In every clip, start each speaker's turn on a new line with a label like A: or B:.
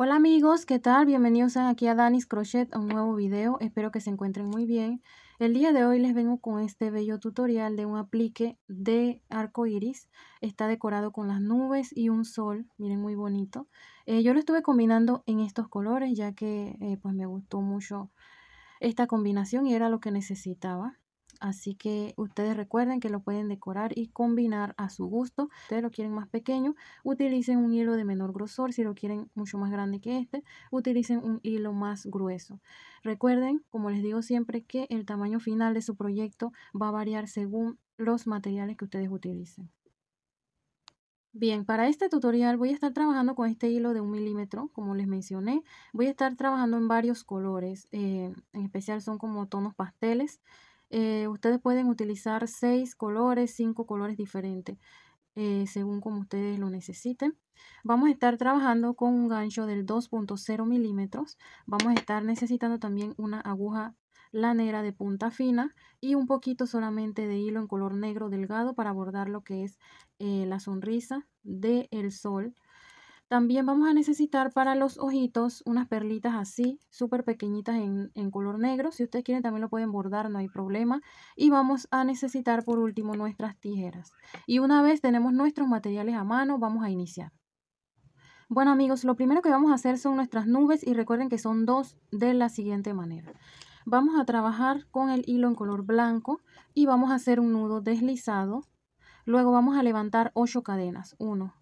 A: Hola amigos, ¿qué tal? Bienvenidos aquí a Danis Crochet a un nuevo video. Espero que se encuentren muy bien. El día de hoy les vengo con este bello tutorial de un aplique de arco iris. Está decorado con las nubes y un sol, miren muy bonito. Eh, yo lo estuve combinando en estos colores ya que eh, pues me gustó mucho esta combinación y era lo que necesitaba así que ustedes recuerden que lo pueden decorar y combinar a su gusto. Si ustedes lo quieren más pequeño, utilicen un hilo de menor grosor, si lo quieren mucho más grande que este, utilicen un hilo más grueso. Recuerden, como les digo siempre, que el tamaño final de su proyecto va a variar según los materiales que ustedes utilicen. Bien, para este tutorial voy a estar trabajando con este hilo de un milímetro, como les mencioné. Voy a estar trabajando en varios colores, eh, en especial son como tonos pasteles. Eh, ustedes pueden utilizar seis colores, cinco colores diferentes, eh, según como ustedes lo necesiten. Vamos a estar trabajando con un gancho del 2.0 milímetros. Vamos a estar necesitando también una aguja lanera de punta fina y un poquito solamente de hilo en color negro delgado para abordar lo que es eh, la sonrisa del sol también vamos a necesitar para los ojitos unas perlitas así, súper pequeñitas en, color negro. Si ustedes quieren también lo pueden bordar, no hay problema. Y vamos a necesitar por último nuestras tijeras. Y una vez tenemos nuestros materiales a mano, vamos a iniciar. Bueno amigos, lo primero que vamos a hacer son nuestras nubes y recuerden que son dos de la siguiente manera. Vamos a trabajar con el hilo en color blanco y vamos a hacer un nudo deslizado. Luego vamos a levantar 8 cadenas. Uno...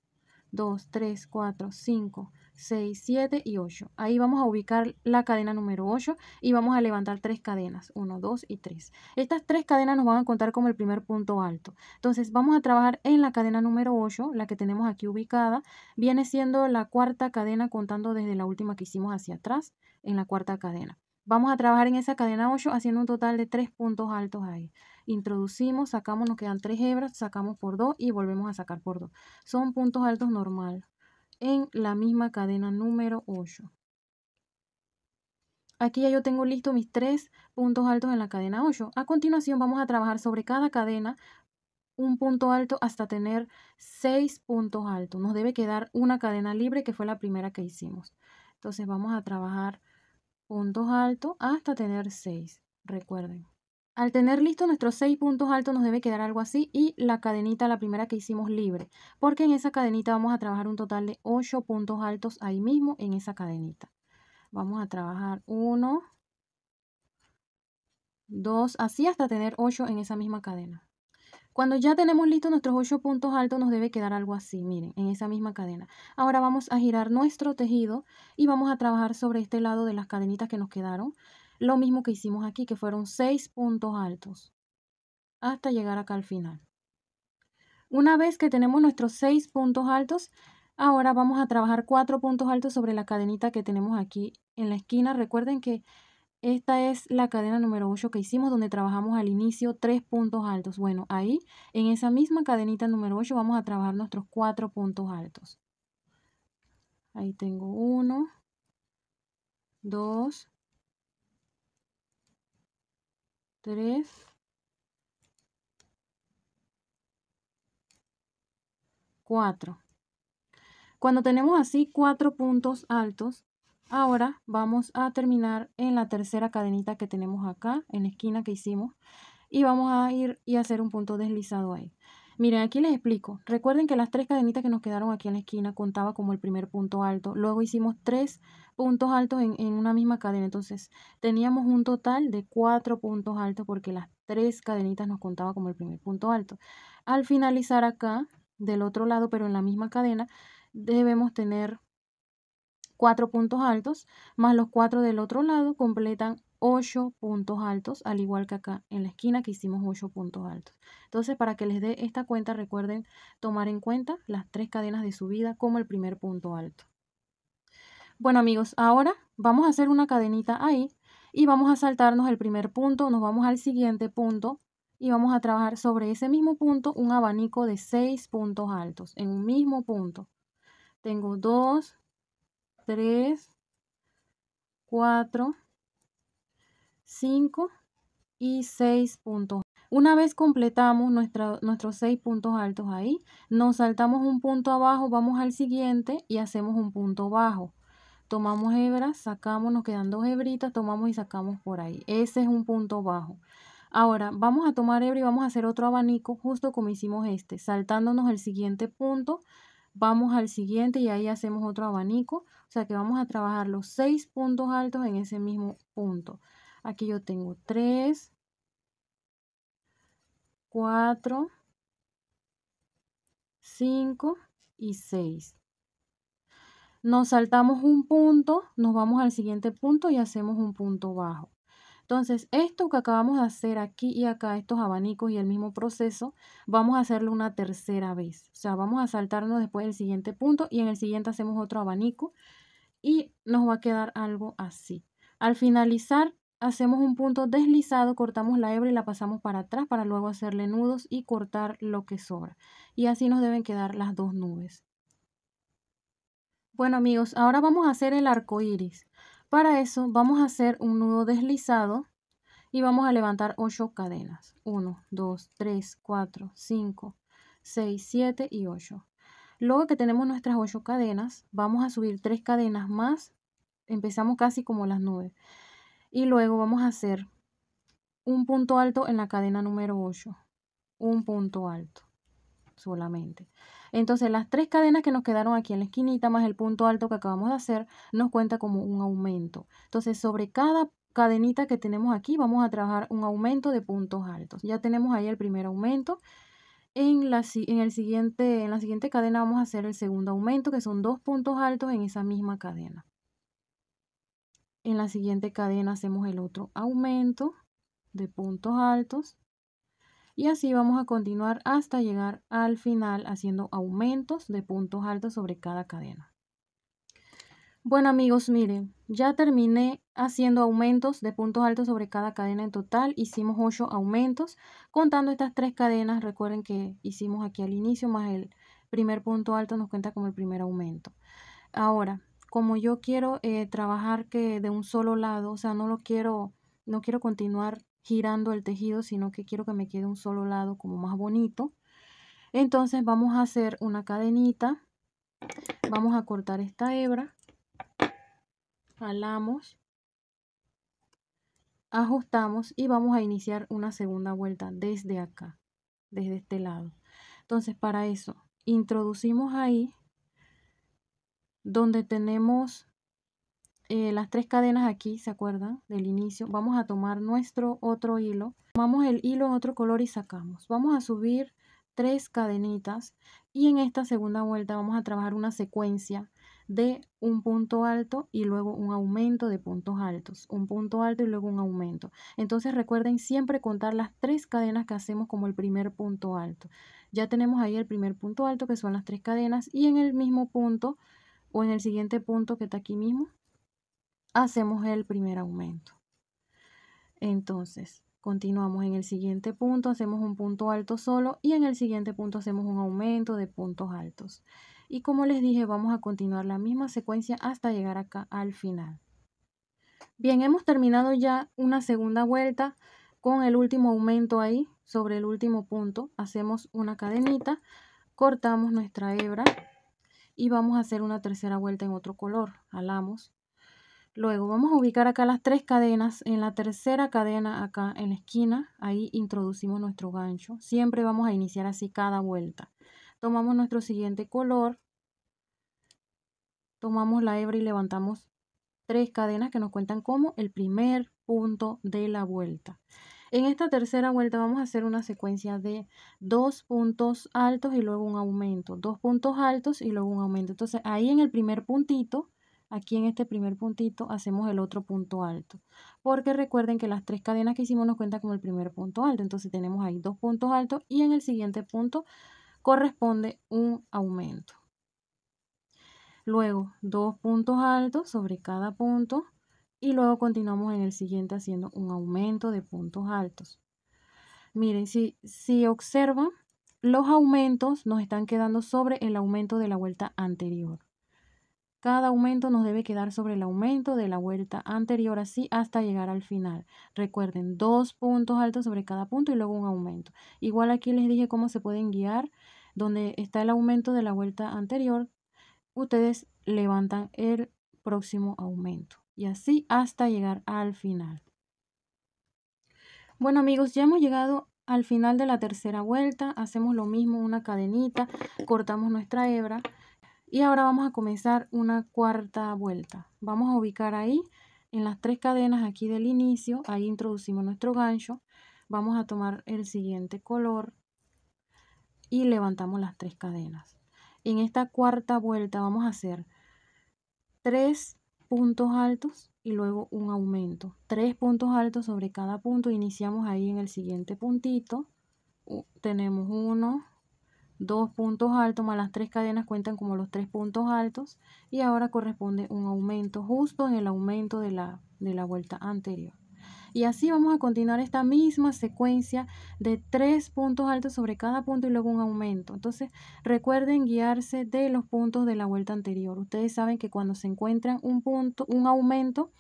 A: 2, 3, 4, 5, 6, 7 y 8. Ahí vamos a ubicar la cadena número 8 y vamos a levantar tres cadenas, 1, 2 y 3. Estas tres cadenas nos van a contar como el primer punto alto. Entonces vamos a trabajar en la cadena número 8, la que tenemos aquí ubicada. Viene siendo la cuarta cadena contando desde la última que hicimos hacia atrás en la cuarta cadena. Vamos a trabajar en esa cadena 8 haciendo un total de tres puntos altos ahí introducimos, sacamos, nos quedan tres hebras, sacamos por dos y volvemos a sacar por dos. Son puntos altos normal en la misma cadena número 8. Aquí ya yo tengo listo mis tres puntos altos en la cadena 8. A continuación vamos a trabajar sobre cada cadena un punto alto hasta tener seis puntos altos. Nos debe quedar una cadena libre que fue la primera que hicimos. Entonces vamos a trabajar puntos altos hasta tener seis. Recuerden. Al tener listo nuestros seis puntos altos nos debe quedar algo así y la cadenita, la primera que hicimos libre, porque en esa cadenita vamos a trabajar un total de 8 puntos altos ahí mismo en esa cadenita. Vamos a trabajar 1, 2, así hasta tener 8 en esa misma cadena. Cuando ya tenemos listos nuestros 8 puntos altos nos debe quedar algo así, miren, en esa misma cadena. Ahora vamos a girar nuestro tejido y vamos a trabajar sobre este lado de las cadenitas que nos quedaron lo mismo que hicimos aquí, que fueron seis puntos altos hasta llegar acá al final. Una vez que tenemos nuestros seis puntos altos, ahora vamos a trabajar cuatro puntos altos sobre la cadenita que tenemos aquí en la esquina. Recuerden que esta es la cadena número 8 que hicimos donde trabajamos al inicio tres puntos altos. Bueno, ahí en esa misma cadenita número 8 vamos a trabajar nuestros cuatro puntos altos. Ahí tengo uno, dos, 3 4 cuando tenemos así cuatro puntos altos ahora vamos a terminar en la tercera cadenita que tenemos acá en la esquina que hicimos y vamos a ir y hacer un punto deslizado ahí Miren, aquí les explico. Recuerden que las tres cadenitas que nos quedaron aquí en la esquina contaba como el primer punto alto. Luego hicimos tres puntos altos en, en una misma cadena. Entonces teníamos un total de cuatro puntos altos porque las tres cadenitas nos contaba como el primer punto alto. Al finalizar acá, del otro lado, pero en la misma cadena, debemos tener cuatro puntos altos, más los cuatro del otro lado completan 8 puntos altos, al igual que acá en la esquina que hicimos 8 puntos altos. Entonces, para que les dé esta cuenta, recuerden tomar en cuenta las tres cadenas de subida como el primer punto alto. Bueno amigos, ahora vamos a hacer una cadenita ahí y vamos a saltarnos el primer punto, nos vamos al siguiente punto y vamos a trabajar sobre ese mismo punto un abanico de 6 puntos altos en un mismo punto. Tengo 2, 3, 4, 5 y 6 puntos. Una vez completamos nuestros 6 puntos altos ahí, nos saltamos un punto abajo, vamos al siguiente y hacemos un punto bajo. Tomamos hebras, sacamos, nos quedan dos hebritas, tomamos y sacamos por ahí. Ese es un punto bajo. Ahora vamos a tomar hebra y vamos a hacer otro abanico justo como hicimos este, saltándonos el siguiente punto, vamos al siguiente y ahí hacemos otro abanico. O sea que vamos a trabajar los 6 puntos altos en ese mismo punto. Aquí yo tengo 3, 4, 5 y 6. Nos saltamos un punto, nos vamos al siguiente punto y hacemos un punto bajo. Entonces, esto que acabamos de hacer aquí y acá, estos abanicos y el mismo proceso, vamos a hacerlo una tercera vez. O sea, vamos a saltarnos después del siguiente punto y en el siguiente hacemos otro abanico y nos va a quedar algo así. Al finalizar hacemos un punto deslizado, cortamos la hebra y la pasamos para atrás para luego hacerle nudos y cortar lo que sobra. Y así nos deben quedar las dos nubes. Bueno amigos, ahora vamos a hacer el arco iris. Para eso vamos a hacer un nudo deslizado y vamos a levantar 8 cadenas. 1, 2, 3, 4, 5, 6, 7 y 8. Luego que tenemos nuestras 8 cadenas, vamos a subir 3 cadenas más. Empezamos casi como las nubes. Y luego vamos a hacer un punto alto en la cadena número 8. Un punto alto solamente. Entonces las tres cadenas que nos quedaron aquí en la esquinita más el punto alto que acabamos de hacer nos cuenta como un aumento. Entonces sobre cada cadenita que tenemos aquí vamos a trabajar un aumento de puntos altos. Ya tenemos ahí el primer aumento. En la, en el siguiente, en la siguiente cadena vamos a hacer el segundo aumento que son dos puntos altos en esa misma cadena en la siguiente cadena hacemos el otro aumento de puntos altos y así vamos a continuar hasta llegar al final haciendo aumentos de puntos altos sobre cada cadena. Bueno amigos, miren, ya terminé haciendo aumentos de puntos altos sobre cada cadena en total. Hicimos 8 aumentos contando estas tres cadenas. Recuerden que hicimos aquí al inicio más el primer punto alto nos cuenta como el primer aumento. Ahora, como yo quiero eh, trabajar que de un solo lado, o sea, no lo quiero, no quiero continuar girando el tejido, sino que quiero que me quede un solo lado como más bonito. Entonces vamos a hacer una cadenita, vamos a cortar esta hebra, jalamos, ajustamos y vamos a iniciar una segunda vuelta desde acá, desde este lado. Entonces para eso introducimos ahí donde tenemos eh, las tres cadenas aquí, ¿se acuerdan? Del inicio. Vamos a tomar nuestro otro hilo. Tomamos el hilo en otro color y sacamos. Vamos a subir tres cadenitas y en esta segunda vuelta vamos a trabajar una secuencia de un punto alto y luego un aumento de puntos altos, un punto alto y luego un aumento. Entonces recuerden siempre contar las tres cadenas que hacemos como el primer punto alto. Ya tenemos ahí el primer punto alto que son las tres cadenas y en el mismo punto o en el siguiente punto que está aquí mismo, hacemos el primer aumento. Entonces, continuamos en el siguiente punto, hacemos un punto alto solo y en el siguiente punto hacemos un aumento de puntos altos. Y como les dije, vamos a continuar la misma secuencia hasta llegar acá al final. Bien, hemos terminado ya una segunda vuelta con el último aumento ahí sobre el último punto. Hacemos una cadenita, cortamos nuestra hebra y vamos a hacer una tercera vuelta en otro color. alamos Luego vamos a ubicar acá las tres cadenas. En la tercera cadena acá en la esquina, ahí introducimos nuestro gancho. Siempre vamos a iniciar así cada vuelta. Tomamos nuestro siguiente color. Tomamos la hebra y levantamos tres cadenas que nos cuentan como el primer punto de la vuelta. En esta tercera vuelta vamos a hacer una secuencia de dos puntos altos y luego un aumento. Dos puntos altos y luego un aumento. Entonces ahí en el primer puntito, aquí en este primer puntito, hacemos el otro punto alto. Porque recuerden que las tres cadenas que hicimos nos cuentan como el primer punto alto. Entonces tenemos ahí dos puntos altos y en el siguiente punto corresponde un aumento. Luego, dos puntos altos sobre cada punto y luego continuamos en el siguiente haciendo un aumento de puntos altos. Miren, si, si observan, los aumentos nos están quedando sobre el aumento de la vuelta anterior. Cada aumento nos debe quedar sobre el aumento de la vuelta anterior, así hasta llegar al final. Recuerden, dos puntos altos sobre cada punto y luego un aumento. Igual aquí les dije cómo se pueden guiar, donde está el aumento de la vuelta anterior, ustedes levantan el próximo aumento y así hasta llegar al final. Bueno amigos, ya hemos llegado al final de la tercera vuelta, hacemos lo mismo, una cadenita, cortamos nuestra hebra y ahora vamos a comenzar una cuarta vuelta. Vamos a ubicar ahí en las tres cadenas aquí del inicio, ahí introducimos nuestro gancho, vamos a tomar el siguiente color y levantamos las tres cadenas. En esta cuarta vuelta vamos a hacer tres puntos altos y luego un aumento. Tres puntos altos sobre cada punto. Iniciamos ahí en el siguiente puntito. tenemos uno, dos puntos altos más las tres cadenas cuentan como los tres puntos altos y ahora corresponde un aumento justo en el aumento de la, de la vuelta anterior. Y así vamos a continuar esta misma secuencia de tres puntos altos sobre cada punto y luego un aumento. Entonces recuerden guiarse de los puntos de la vuelta anterior. Ustedes saben que cuando se encuentran un punto, un aumento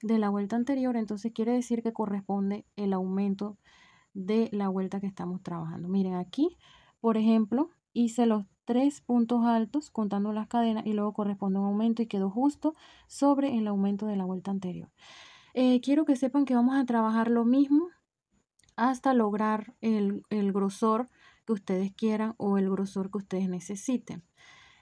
A: de la vuelta anterior, entonces quiere decir que corresponde el aumento de la vuelta que estamos trabajando. Miren aquí, por ejemplo, hice los tres puntos altos contando las cadenas y luego corresponde un aumento y quedó justo sobre el aumento de la vuelta anterior. Eh, quiero que sepan que vamos a trabajar lo mismo hasta lograr el, grosor que ustedes quieran o el grosor que ustedes necesiten.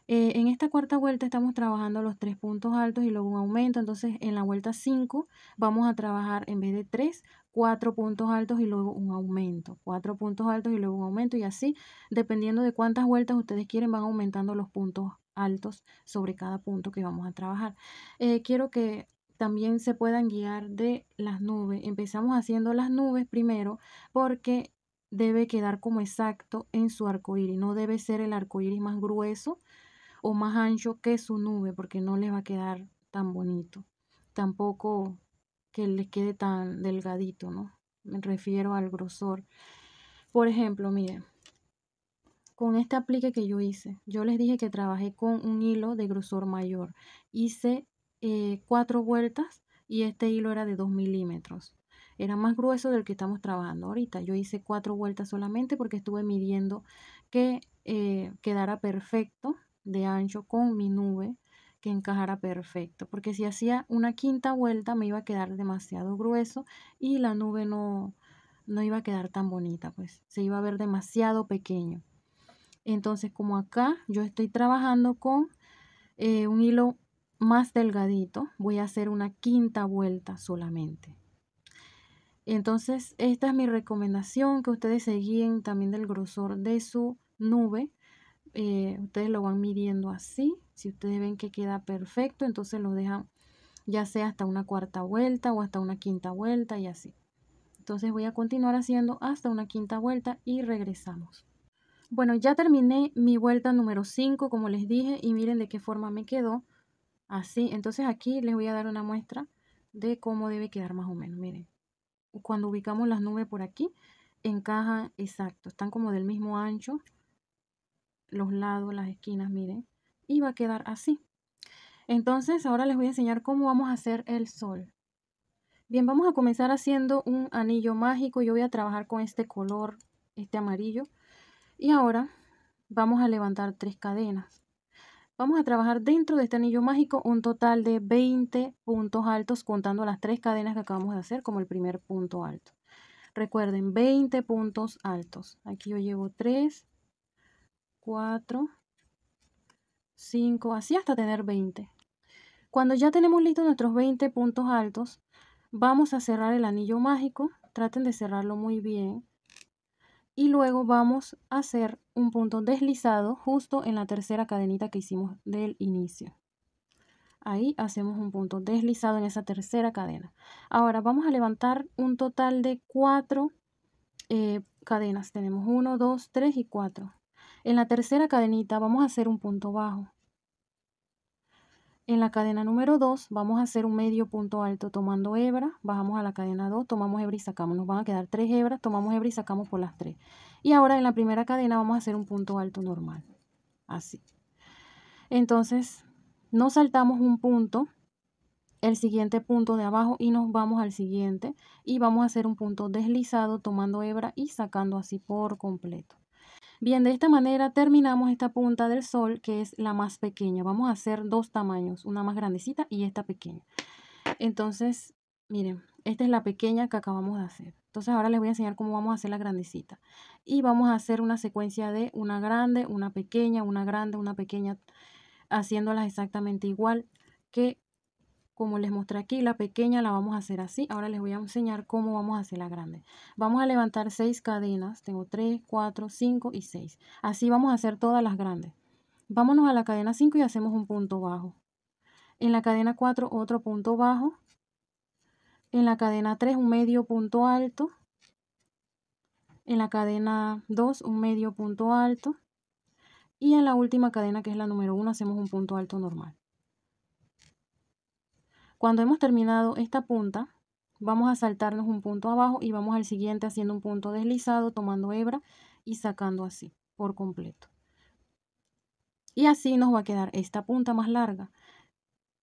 A: Eh, en esta cuarta vuelta estamos trabajando los tres puntos altos y luego un aumento. Entonces en la vuelta 5 vamos a trabajar en vez de tres cuatro puntos altos y luego un aumento. cuatro puntos altos y luego un aumento y así, dependiendo de cuántas vueltas ustedes quieren, van aumentando los puntos altos sobre cada punto que vamos a trabajar. Eh, quiero que también se puedan guiar de las nubes. Empezamos haciendo las nubes primero porque debe quedar como exacto en su arco iris. No debe ser el arco iris más grueso o más ancho que su nube porque no les va a quedar tan bonito. Tampoco que les quede tan delgadito, ¿no? Me refiero al grosor. Por ejemplo, miren, con este aplique que yo hice, yo les dije que trabajé con un hilo de grosor mayor. Hice eh, cuatro vueltas y este hilo era de 2 milímetros. Era más grueso del que estamos trabajando ahorita. Yo hice cuatro vueltas solamente porque estuve midiendo que eh, quedara perfecto de ancho con mi nube, que encajara perfecto. Porque si hacía una quinta vuelta me iba a quedar demasiado grueso y la nube no, no iba a quedar tan bonita, pues se iba a ver demasiado pequeño. Entonces como acá yo estoy trabajando con eh, un hilo más delgadito, voy a hacer una quinta vuelta solamente. Entonces, esta es mi recomendación, que ustedes se también del grosor de su nube. Eh, ustedes lo van midiendo así. Si ustedes ven que queda perfecto, entonces lo dejan ya sea hasta una cuarta vuelta o hasta una quinta vuelta y así. Entonces voy a continuar haciendo hasta una quinta vuelta y regresamos. Bueno, ya terminé mi vuelta número 5, como les dije, y miren de qué forma me quedó. Así, entonces aquí les voy a dar una muestra de cómo debe quedar más o menos. Miren, cuando ubicamos las nubes por aquí, encajan exacto. Están como del mismo ancho, los lados, las esquinas, miren. Y va a quedar así. Entonces, ahora les voy a enseñar cómo vamos a hacer el sol. Bien, vamos a comenzar haciendo un anillo mágico. Yo voy a trabajar con este color, este amarillo. Y ahora vamos a levantar tres cadenas. Vamos a trabajar dentro de este anillo mágico un total de 20 puntos altos contando las tres cadenas que acabamos de hacer como el primer punto alto. Recuerden, 20 puntos altos. Aquí yo llevo 3, 4, 5, así hasta tener 20. Cuando ya tenemos listos nuestros 20 puntos altos, vamos a cerrar el anillo mágico. Traten de cerrarlo muy bien y luego vamos a hacer un punto deslizado justo en la tercera cadenita que hicimos del inicio. Ahí hacemos un punto deslizado en esa tercera cadena. Ahora vamos a levantar un total de cuatro eh, cadenas. Tenemos 1, 2, 3 y 4. En la tercera cadenita vamos a hacer un punto bajo. En la cadena número 2 vamos a hacer un medio punto alto tomando hebra, bajamos a la cadena 2, tomamos hebra y sacamos, nos van a quedar 3 hebras, tomamos hebra y sacamos por las 3. Y ahora en la primera cadena vamos a hacer un punto alto normal, así. Entonces nos saltamos un punto, el siguiente punto de abajo y nos vamos al siguiente y vamos a hacer un punto deslizado tomando hebra y sacando así por completo. Bien, de esta manera terminamos esta punta del sol que es la más pequeña. Vamos a hacer dos tamaños, una más grandecita y esta pequeña. Entonces, miren, esta es la pequeña que acabamos de hacer. Entonces ahora les voy a enseñar cómo vamos a hacer la grandecita. Y vamos a hacer una secuencia de una grande, una pequeña, una grande, una pequeña, haciéndolas exactamente igual que como les mostré aquí, la pequeña la vamos a hacer así. Ahora les voy a enseñar cómo vamos a hacer la grande. Vamos a levantar 6 cadenas. Tengo 3, 4, 5 y 6. Así vamos a hacer todas las grandes. Vámonos a la cadena 5 y hacemos un punto bajo. En la cadena 4 otro punto bajo. En la cadena 3 un medio punto alto. En la cadena 2 un medio punto alto. Y en la última cadena que es la número 1 hacemos un punto alto normal. Cuando hemos terminado esta punta, vamos a saltarnos un punto abajo y vamos al siguiente haciendo un punto deslizado, tomando hebra y sacando así por completo. Y así nos va a quedar esta punta más larga.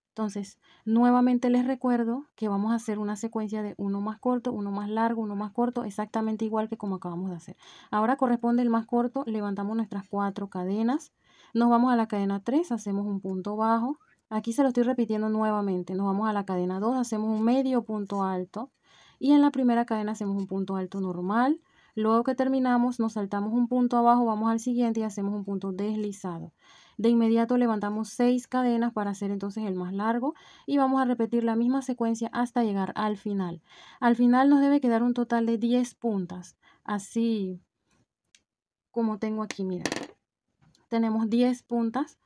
A: Entonces, nuevamente les recuerdo que vamos a hacer una secuencia de uno más corto, uno más largo, uno más corto, exactamente igual que como acabamos de hacer. Ahora corresponde el más corto, levantamos nuestras cuatro cadenas, nos vamos a la cadena 3, hacemos un punto bajo, Aquí se lo estoy repitiendo nuevamente. Nos vamos a la cadena 2, hacemos un medio punto alto y en la primera cadena hacemos un punto alto normal. Luego que terminamos, nos saltamos un punto abajo, vamos al siguiente y hacemos un punto deslizado. De inmediato levantamos 6 cadenas para hacer entonces el más largo y vamos a repetir la misma secuencia hasta llegar al final. Al final nos debe quedar un total de 10 puntas, así como tengo aquí, mira. Tenemos 10 puntas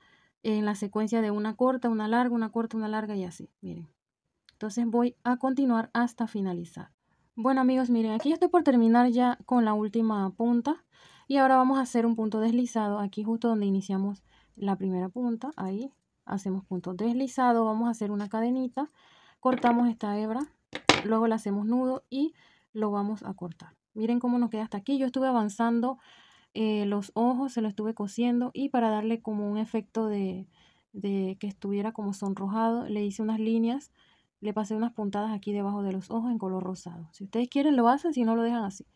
A: en la secuencia de una corta, una larga, una corta, una larga y así. Miren. Entonces voy a continuar hasta finalizar. Bueno amigos, miren, aquí ya estoy por terminar ya con la última punta. Y ahora vamos a hacer un punto deslizado aquí justo donde iniciamos la primera punta. Ahí hacemos punto deslizado, vamos a hacer una cadenita. Cortamos esta hebra, luego la hacemos nudo y lo vamos a cortar. Miren cómo nos queda hasta aquí. Yo estuve avanzando eh, los ojos se lo estuve cosiendo y para darle como un efecto de, de que estuviera como sonrojado, le hice unas líneas, le pasé unas puntadas aquí debajo de los ojos en color rosado. Si ustedes quieren lo hacen, si no lo dejan así.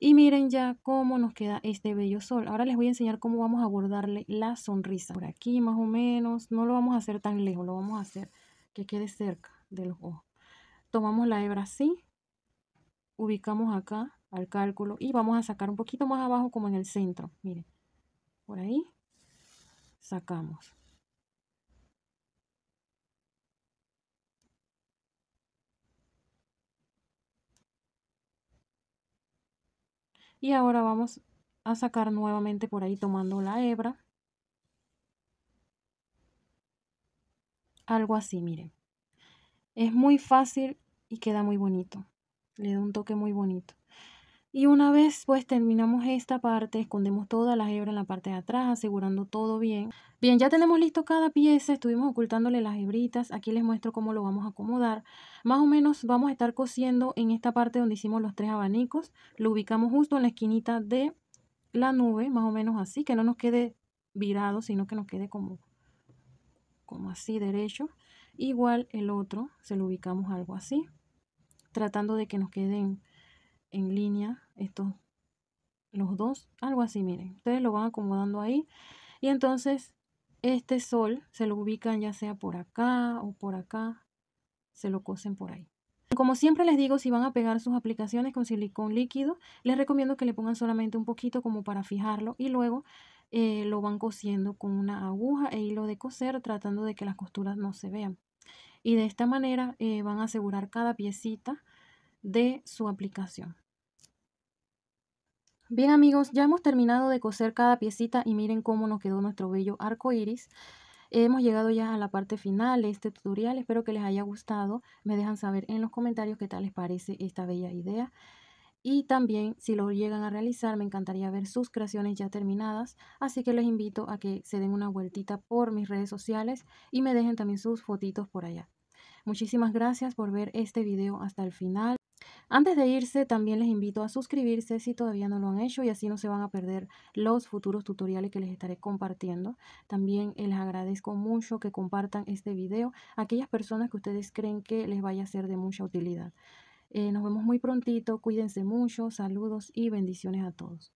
A: Y miren ya cómo nos queda este bello sol. Ahora les voy a enseñar cómo vamos a bordarle la sonrisa. Por aquí más o menos, no lo vamos a hacer tan lejos, lo vamos a hacer que quede cerca de los ojos. Tomamos la hebra así, ubicamos acá al cálculo y vamos a sacar un poquito más abajo como en el centro, miren, por ahí sacamos. Y ahora vamos a sacar nuevamente por ahí tomando la hebra. Algo así, miren. Es muy fácil y queda muy bonito. Le da un toque muy bonito. Y una vez pues terminamos esta parte, escondemos toda la hebra en la parte de atrás, asegurando todo bien. Bien, ya tenemos listo cada pieza, estuvimos ocultándole las hebritas, aquí les muestro cómo lo vamos a acomodar. Más o menos vamos a estar cosiendo en esta parte donde hicimos los tres abanicos, lo ubicamos justo en la esquinita de la nube, más o menos así, que no nos quede virado, sino que nos quede como, como así derecho. Igual el otro, se lo ubicamos algo así, tratando de que nos queden en línea, estos, los dos, algo así, miren, ustedes lo van acomodando ahí y entonces este sol se lo ubican ya sea por acá o por acá, se lo cosen por ahí. Como siempre les digo, si van a pegar sus aplicaciones con silicón líquido, les recomiendo que le pongan solamente un poquito como para fijarlo y luego eh, lo van cosiendo con una aguja e hilo de coser tratando de que las costuras no se vean. Y de esta manera eh, van a asegurar cada piecita de su aplicación. Bien amigos, ya hemos terminado de coser cada piecita y miren cómo nos quedó nuestro bello arco iris. Hemos llegado ya a la parte final de este tutorial, espero que les haya gustado. Me dejan saber en los comentarios qué tal les parece esta bella idea. Y también si lo llegan a realizar me encantaría ver sus creaciones ya terminadas, así que les invito a que se den una vueltita por mis redes sociales y me dejen también sus fotitos por allá. Muchísimas gracias por ver este video hasta el final. Antes de irse, también les invito a suscribirse si todavía no lo han hecho y así no se van a perder los futuros tutoriales que les estaré compartiendo. También eh, les agradezco mucho que compartan este video a aquellas personas que ustedes creen que les vaya a ser de mucha utilidad. Eh, nos vemos muy prontito, cuídense mucho, saludos y bendiciones a todos.